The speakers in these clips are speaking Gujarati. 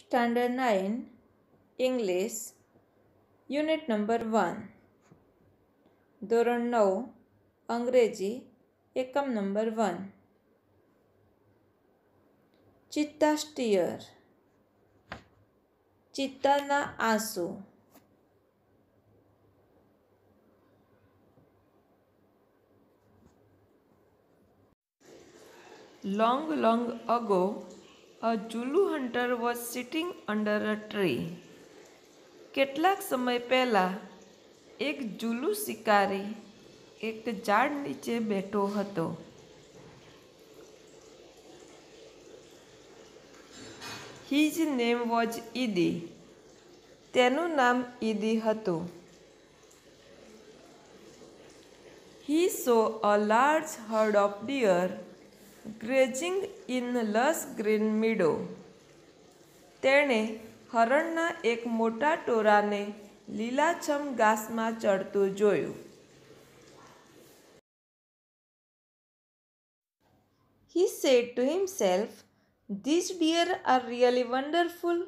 Standard nine English unit number one ધોરણ નવ અંગ્રેજી એકમ નંબર વન ચિત્તા સ્ટીયર ચિત્તાના આંસુ long long ago a Zulu hunter was sitting under a tree કેટલાક સમય પહેલાં એક જુલુ શિકારી એક ઝાડ નીચે બેઠો હતો હિઝ નેમ વોઝ ઈદી તેનું નામ ઈદી હતું he saw a large herd of deer grazing in lush green meadow તેણે હરણના એક મોટા ટોરાને લીલાછમ ઘાસમાં ચડતું જોયું He said to himself, These deer are really wonderful,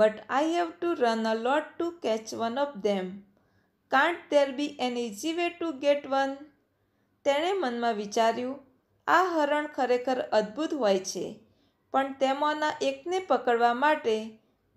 but I have to run a lot to catch one of them. Can't there be an easy way to get one? તેણે મનમાં વિચાર્યું આ હરણ ખરેખર અદ્ભુત હોય છે પણ તેમાંના એકને પકડવા માટે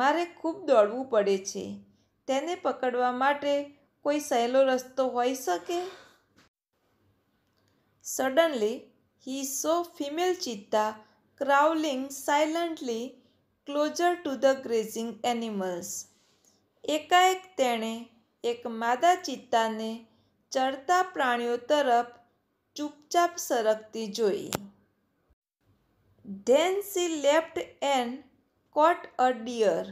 મારે ખૂબ દોડવું પડે છે તેને પકડવા માટે કોઈ સહેલો રસ્તો હોઈ શકે suddenly he saw female cheetah crawling silently closer to the grazing animals એકાએક તેણે એક માદા ચિત્તાને ચરતા પ્રાણીઓ તરફ ચૂપચાપ સરકતી જોઈ then she leapt and caught a deer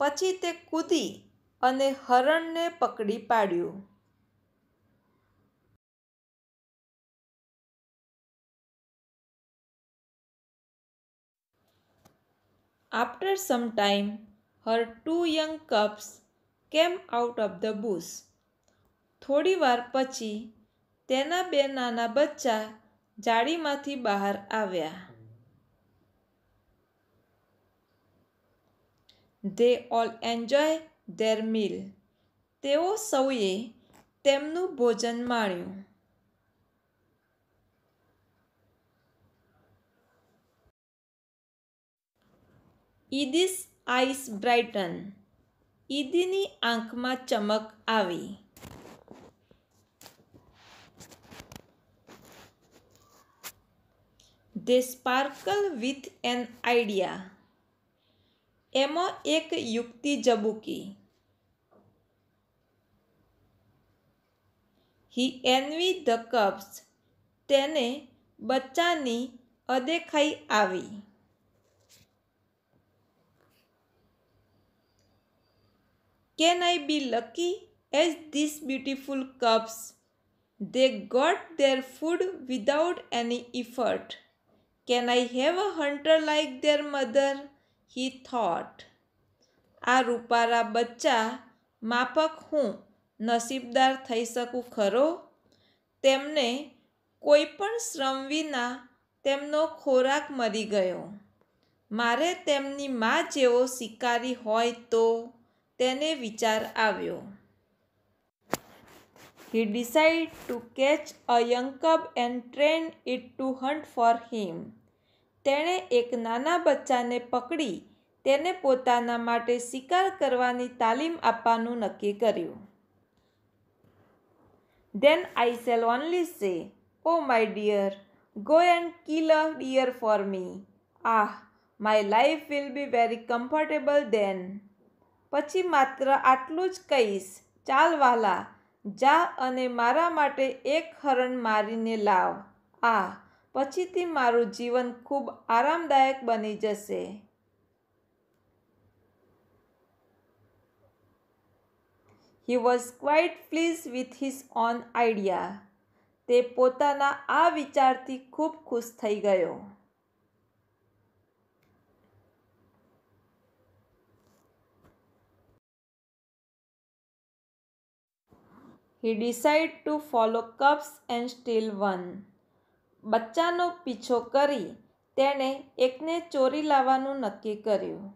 પછી તે કૂદી અને હરણને પકડી પાડ્યું after some time, her two young cubs came out of the bush. થોડી વાર પછી તેના બે નાના બચ્ચા જાળીમાંથી બહાર આવ્યા they all enjoy their meal તેઓ સૌએ તેમનું ભોજન માણ્યું ઈદિસ આઈસ બ્રાઇટન ઈદીની આંખમાં ચમક આવી they sparkle with an idea એમાં એક yukti jabuki. He envied the cubs. તેને bachani adekhai avi. Can I be lucky as these beautiful cups? They got their food without any effort. Can I have a hunter like their mother he thought આ રૂપારા બચ્ચા માફક હું નસીબદાર થઈ શકું ખરો તેમને કોઈ પણ શ્રમ વિના તેમનો ખોરાક મરી ગયો મારે તેમની મા જેવો શિકારી હોય તો તેને વિચાર આવ્યો he decided to catch a young cub and train it to hunt for him. તેણે એક નાના બચ્ચાને પકડી તેને પોતાના માટે શિકાર કરવાની તાલીમ આપવાનું નક્કી કર્યું than I shall only say oh my dear go and kill a deer for me ah my life will be very comfortable then પછી માત્ર આટલું જ કહીશ ચાલ વાલા જા અને મારા માટે એક હરણ મારીને લાવ આ પછીથી મારું જીવન ખૂબ આરામદાયક બની જશે he was quite pleased with his own idea તે પોતાના આ વિચારથી ખૂબ ખુશ થઈ ગયો he decide to follow cubs and steal one બચ્ચાનો પીછો કરી તેણે એકને ચોરી લાવવાનું નક્કી કર્યું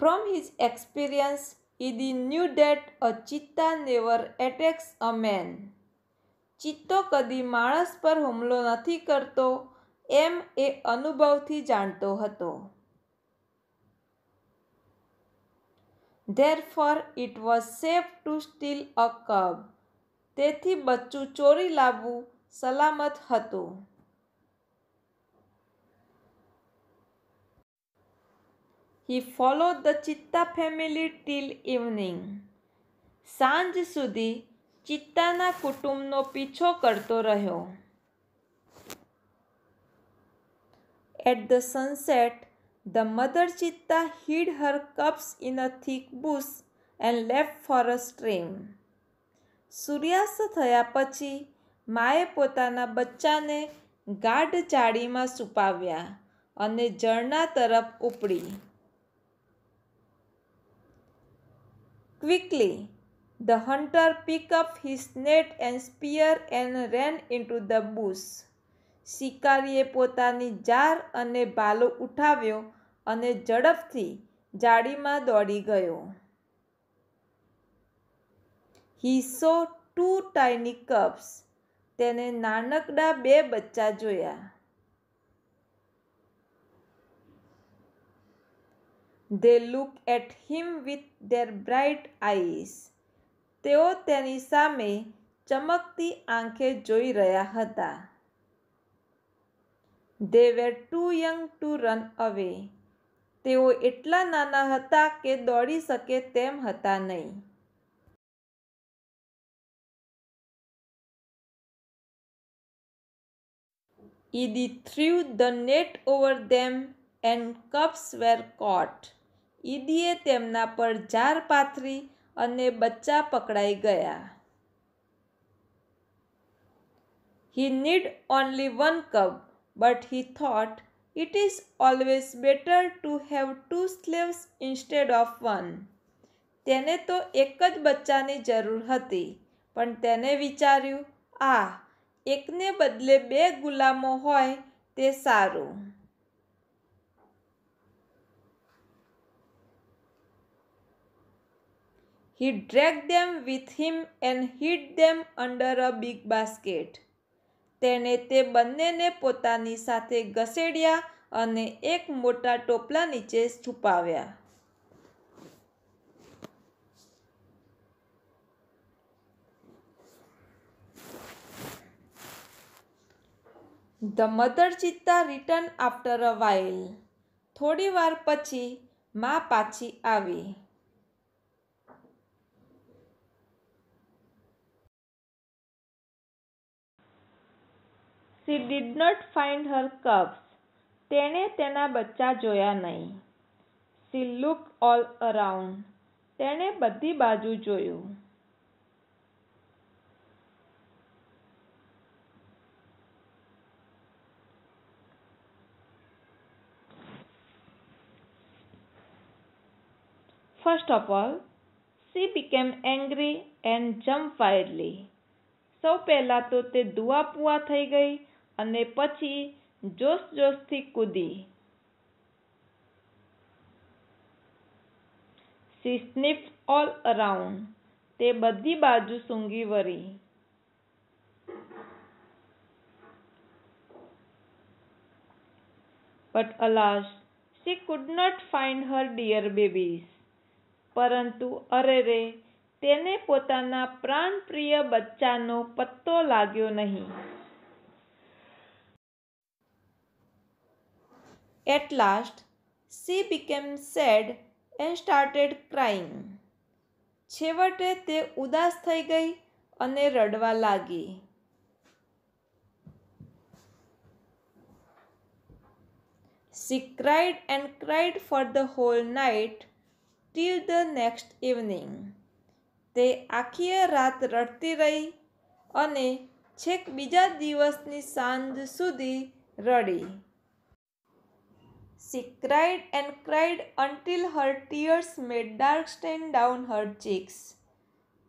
from his experience he the knew that a cheetah never attacks a man ચિત્તો કદી માણસ પર હુમલો નથી કરતો એમ એ અનુભવથી જાણતો હતો therefore it was safe to steal a cub તેથી બચ્ચું ચોરી લાવવું સલામત હતું he follow the cheetah family till evening સાંજ સુધી ચિત્તાના કુટુંબનો પીછો કરતો રહ્યો at the sunset the mother cheetah hid her cubs in a thick bush and left for a stream. સૂર્યાસ્ત થયા પછી માએ પોતાના બચ્ચાને ગાઢ ચાળીમાં સુપાવ્યા અને ઝરણા તરફ ઉપડી quickly the hunter pick up his net and spear and ran into the bush શિકારીએ પોતાની જાર અને ભાલો ઉઠાવ્યો અને ઝડપથી જાડીમાં દોડી ગયો હી ટુ ટાઈની કપ્સ તેને નાનકડા બે બચ્ચા જોયા they look at him with their bright eyes તેઓ તેની સામે ચમકતી આંખે જોઈ રહ્યા હતા they were too young to run away તેઓ એટલા નાના હતા કે દોડી શકે તેમ હતા નહીં Edie threw the net over them and cubs were caught ઈદીએ તેમના પર જાર પાથરી અને બચ્ચા પકડાઈ ગયા he need only one cub but he thought it is always better to have two slaves instead of one તેને તો એક જ બચ્ચાની જરૂર હતી પણ તેને વિચાર્યું આ એકને બદલે બે ગુલામો હોય તે સારું He dragged them with him and hid them under a big basket. તેણે તે બંનેને પોતાની સાથે ઘસેડ્યા અને એક મોટા ટોપલા નીચે છુપાવ્યા the mother cheetah return after a while થોડી વાર પછી મા પાછી આવી "She did not find her cubs" તેણે તેના બચ્ચા જોયા નહીં "She looked all around" તેણે બધી બાજુ જોયું First of all, she became angry and jumped wildly સૌ પહેલા તો તે ધુઆપુઆ થઈ ગઈ અને પછી જોશજોશથી કૂદી સી સ્નિફ ઓલ અરાઉન્ડ તે બધી બાજુ સૂંઘી વળી but alas she could not find her dear babies પરંતુ અરેરે તેને પોતાના પ્રાણપ્રિય બચ્ચાનો પત્તો લાગ્યો નહીં At last, she became sad and started crying. છેવટે તે ઉદાસ થઈ ગઈ અને રડવા લાગી She cried and cried for the whole night till the next evening. તે આખી રાત રડતી રહી અને છેક બીજા દિવસની સાંજ સુધી રડી She cried and cried until her tears made dark stain down her cheeks.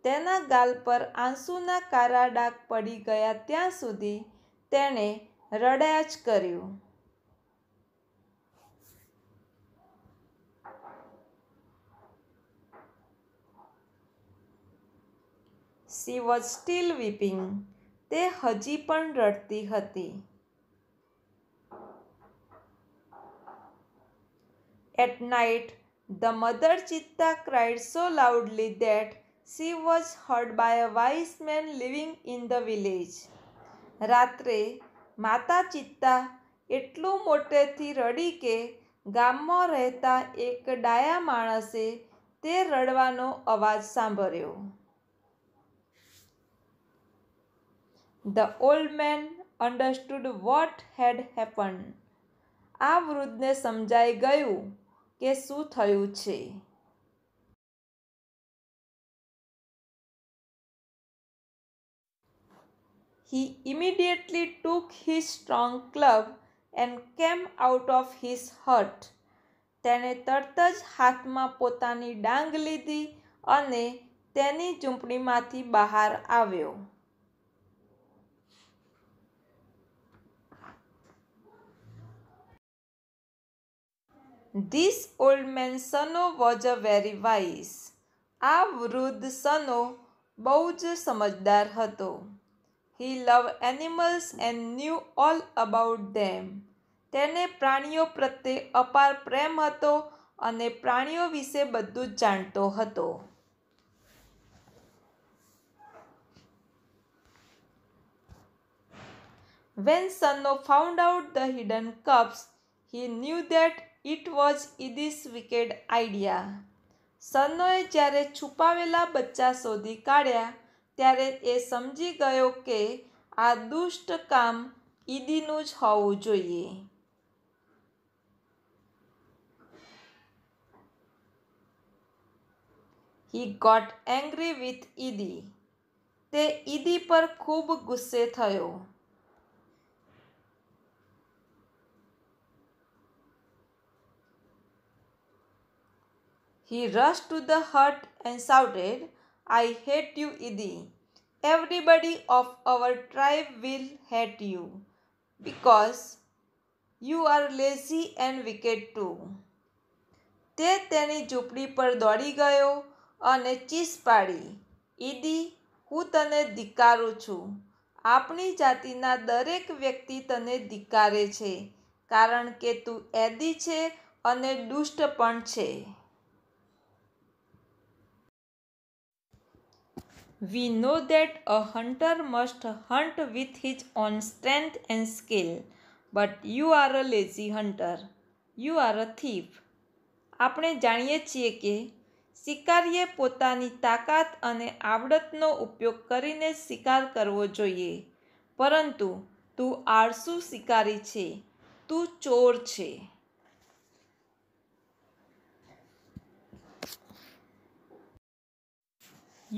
તેના ગાલ પર આંસુના કારા ડાક પડી ગયા ત્યાં સુધી તેણે રડ્યા જ કર્યું સી વોઝ સ્ટીલ વીપિંગ તે હજી પણ રડતી હતી At night, the mother cheetah cried so loudly that she was heard by a wise man living in the village. રાત્રે માતા ચિત્તા એટલું મોટેથી રડી કે ગામમાં રહેતા એક ડાયા માણસે તે રડવાનો અવાજ સાંભળ્યો the old man understood what had happen આ વૃદ્ધને સમજાઈ ગયું કે શું થયું છે He immediately took his strong club and came out of his hut. તેણે તરત જ હાથમાં પોતાની ડાંગ લીધી અને તેની ઝૂંપડીમાંથી બહાર આવ્યો this old man Sano was a very wise આ વૃદ્ધ સનો બહુ જ સમજદાર હતો he love animals and knew all about them તેને પ્રાણીઓ પ્રત્યે અપાર પ્રેમ હતો અને પ્રાણીઓ વિશે બધું જ જાણતો હતો when Sano found out the hidden cubs he knew that it was Edie's wicked idea સનોએ જ્યારે છુપાવેલા બચ્ચા શોધી કાઢ્યા ત્યારે એ સમજી ગયો કે આ દુષ્ટ કામ ઈદીનું જ હોવું જોઈએ he got angry with Edie તે ઈદી પર ખૂબ ગુસ્સે થયો He rushed to the hut and shouted, I hate you, Idi. Everybody of our tribe will hate you because you are lazy and wicked too. તે તેની ઝૂંપડી પર દોડી ગયો અને ચીસ પાડી ઈદી હું તને ધિકારું છું આપણી જાતિના દરેક વ્યક્તિ તને ધિકારે છે કારણ કે તું એદી છે અને દુષ્ટ પણ છે we know that a hunter must hunt with his own strength and skill but you are a lazy hunter you are a thief આપણે જાણીએ છીએ કે શિકારીએ પોતાની તાકાત અને આવડતનો ઉપયોગ કરીને શિકાર કરવો જોઈએ પરંતુ તું આળસુ શિકારી છે તું ચોર છે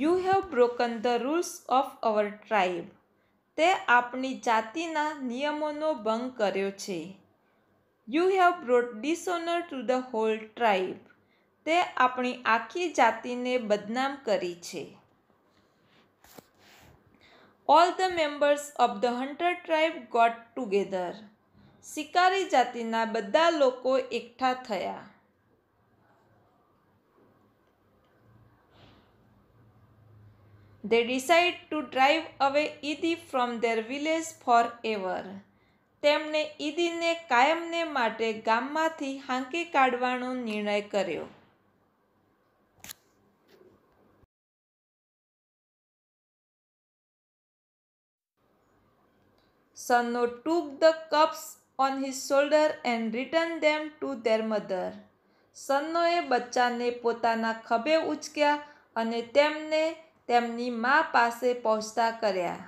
you have broken the rules of our tribe તે આપણી જાતિના નિયમોનો ભંગ કર્યો છે you have brought dishonour to the whole tribe તે આપણી આખી જાતિને બદનામ કરી છે all the members of the hunter tribe got together શિકારી જાતિના બધા લોકો એકઠા થયા They decide to drive away Edie from their village forever. તેમણે ઈદીને કાયમને માટે ગામમાંથી હાંકી કાઢવાનો નિર્ણય કર્યો Sanno took the cups on his shoulder and returned them to their mother. સન્નોએ બચ્ચાને પોતાના ખભે ઉચક્યા અને તેમને તેમની મા પાસે પહોંચતા કર્યા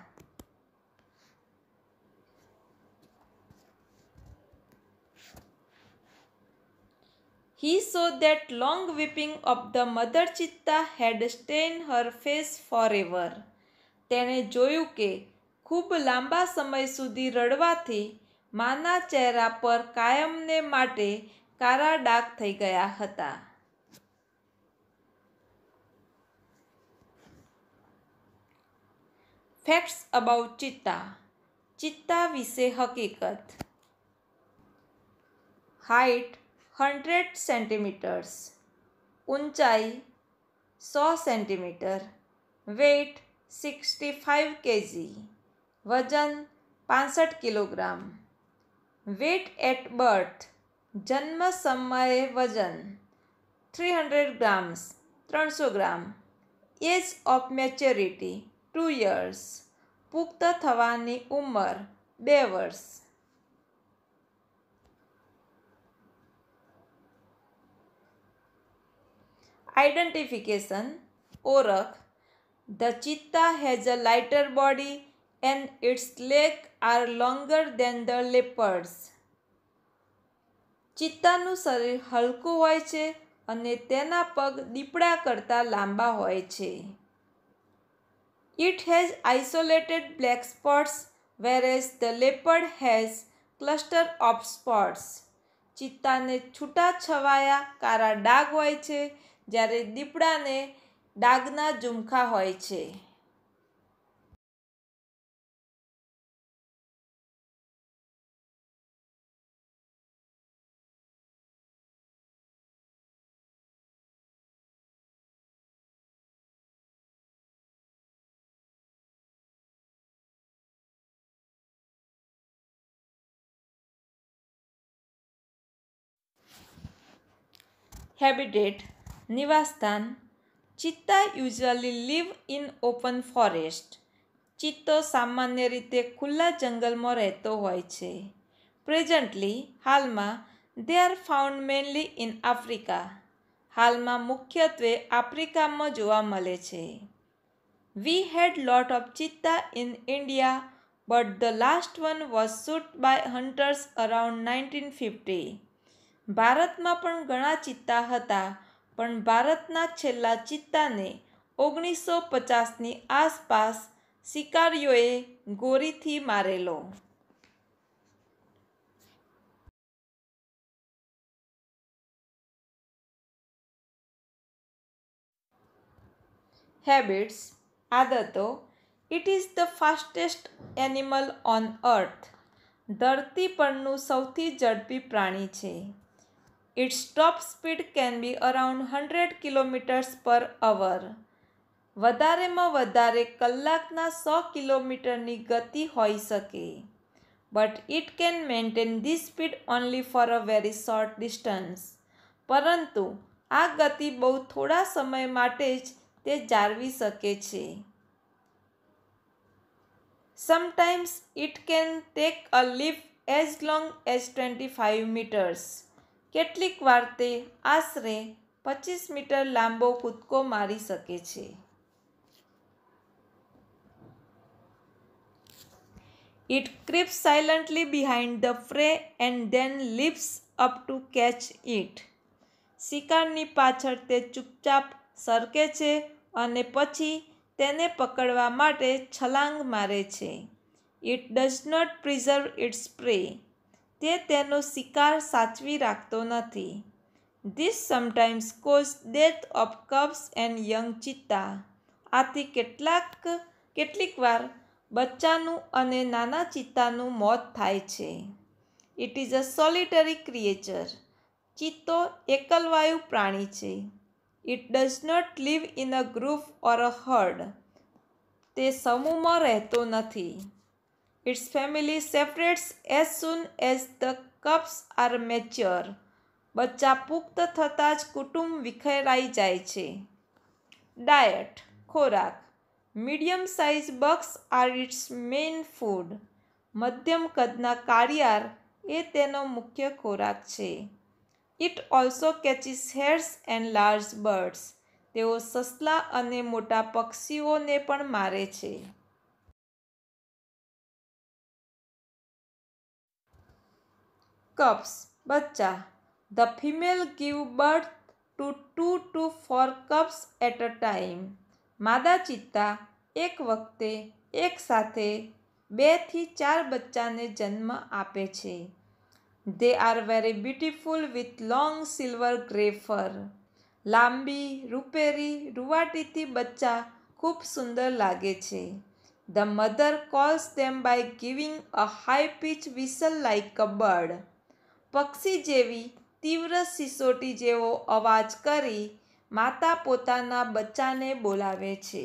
he saw that long weeping of the mother cheetah had her face face forever. તેણે જોયું કે ખૂબ લાંબા સમય સુધી રડવાથી માના ચહેરા પર કાયમને માટે કારા ડાઘ થઈ ગયા હતા ફેક્ટ્સ અબાઉટ ચિત્તા ચિત્તા વિશે હકીકત હાઇટ હંડ્રેડ સેન્ટીમીટર્સ ઊંચાઈ સો centimetre weight sixty five K G પાસઠ કિલોગ્રામ વેટ એટ બર્થ જન્મ સમયે વજન થ્રી હંડ્રેડ ગ્રામ્સ ત્રણસો gram age of maturity two years પુખ્ત થવાની ઉંમર બે વર્ષ આઈડેન્ટિફિકેશન ઓળખ the cheetah has a lighter body and its leg are longer than the leopards ચિત્તાનું શરીર હલકું હોય છે અને તેના પગ દીપડા કરતાં લાંબા હોય છે It has isolated black spots whereas the leopard has cluster of spots. ચિત્તાને છૂટા છવાયા કારા ડાઘ હોય છે જ્યારે દીપડાને ડાઘના ઝુમખા હોય છે હેબિટેટ નિવાસસ્થાન cheetah usually live in open forest ચિત્તો સામાન્ય રીતે ખુલ્લા જંગલમાં રહેતો હોય છે પ્રેઝન્ટલી હાલમાં they are found mainly in Africa હાલમાં મુખ્યત્વે આફ્રિકામાં જોવા મળે છે we had lot of cheetah in India but the last one was shoot by hunters around nineteen fifty ભારતમાં પણ ઘણા ચિત્તા હતા પણ ભારતના છેલ્લા ચિત્તાને ઓગણીસો પચાસની આસપાસ શિકારીઓએ ગોરીથી મારેલો હેબિટ્સ આદતો it is the fastest animal on earth ધરતી પરનું સૌથી ઝડપી પ્રાણી છે its top speed can be around hundred kilometres per hour વધારેમાં વધારે કલાકના સો કિલોમીટરની ગતિ હોઈ શકે but it can maintain the speed only for a very short distance પરંતુ આ ગતિ બહુ થોડા સમય માટે જ તે જાળવી શકે છે it can take a leap as long long twenty five meters કેટલીક વાર તે આશરે પચીસ મીટર લાંબો કૂદકો મારી શકે છે it creeps silently behind the prey and then leaps up to catch it શિકારની પાછળ તે ચૂપચાપ સરકે છે અને પછી તેને પકડવા માટે છલાંગ મારે છે it does not preserve its prey તે તેનો શિકાર સાચવી રાખતો નથી this sometimes cause death of cubs and young cheetah આથી કેટલાક કેટલીક વાર બચ્ચાનું અને નાના ચિત્તાનું મોત થાય છે it is a solitary creature ચિત્તો એકલવાયુ પ્રાણી છે it does not live in a group or a herd તે સમૂહમાં રહેતો નથી Its family separates as soon as the cubs are mature. બચ્ચા પુખ્ત થતાં જ કુટુંબ વિખેરાઈ જાય છે ડાયટ ખોરાક medium size bucks are its main food મધ્યમ કદના કાળિયાર એ તેનો મુખ્ય ખોરાક છે it also catches hares and large birds તેઓ સસલા અને મોટા પક્ષીઓને પણ મારે છે કપ્સ બચ્ચા the female give birth to two to four cubs at a time માદા ચિત્તા એક વખતે એક સાથે બેથી ચાર બચ્ચાને જન્મ આપે છે they are very beautiful with long silver grey fur લાંબી રૂપેરી રૂવાટીથી બચ્ચા ખૂબ સુંદર લાગે છે the mother calls them by giving a high pitch whistle like a bird પક્ષી જેવી તીવ્ર સિસોટી જેવો અવાજ કરી માતા પોતાના બચ્ચાને બોલાવે છે